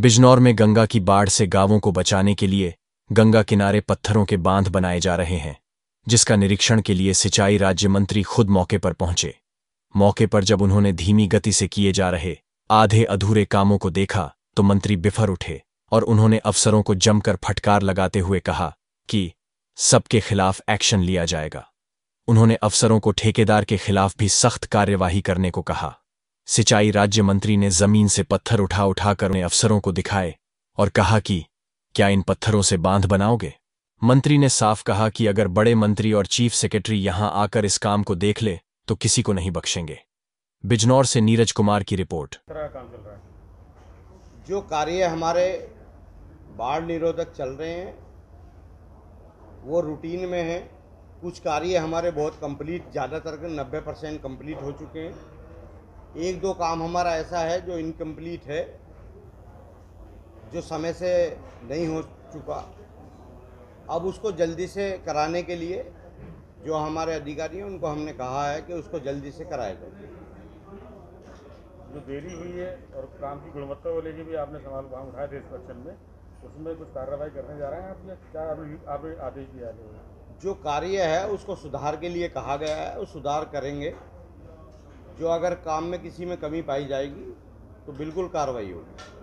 बिजनौर में गंगा की बाढ़ से गांवों को बचाने के लिए गंगा किनारे पत्थरों के बांध बनाए जा रहे हैं जिसका निरीक्षण के लिए सिंचाई राज्य मंत्री खुद मौके पर पहुंचे मौके पर जब उन्होंने धीमी गति से किए जा रहे आधे अधूरे कामों को देखा तो मंत्री बिफर उठे और उन्होंने अफसरों को जमकर फटकार लगाते हुए कहा कि सबके खिलाफ एक्शन लिया जाएगा उन्होंने अफसरों को ठेकेदार के खिलाफ भी सख्त कार्यवाही करने को कहा सिंचाई राज्य मंत्री ने जमीन से पत्थर उठा उठाकर उन्हें अफसरों को दिखाए और कहा कि क्या इन पत्थरों से बांध बनाओगे मंत्री ने साफ कहा कि अगर बड़े मंत्री और चीफ सेक्रेटरी यहां आकर इस काम को देख ले तो किसी को नहीं बख्शेंगे बिजनौर से नीरज कुमार की रिपोर्ट जो कार्य हमारे बाढ़ निरोधक चल रहे हैं वो रूटीन में है कुछ कार्य हमारे बहुत कंप्लीट ज़्यादातर के 90 परसेंट कम्प्लीट हो चुके हैं एक दो काम हमारा ऐसा है जो इनकम्प्लीट है जो समय से नहीं हो चुका अब उसको जल्दी से कराने के लिए जो हमारे अधिकारी हैं उनको हमने कहा है कि उसको जल्दी से कराया जाए जो देरी हुई है और काम की गुणवत्ता को लेकर भी आपने सवाल वहाँ उठाए थे इंस्पेक्शन में उसमें कुछ कार्रवाई करने जा रहे हैं आप क्या अभी आप आदेश दिया जो कार्य है उसको सुधार के लिए कहा गया है वो सुधार करेंगे जो अगर काम में किसी में कमी पाई जाएगी तो बिल्कुल कार्रवाई होगी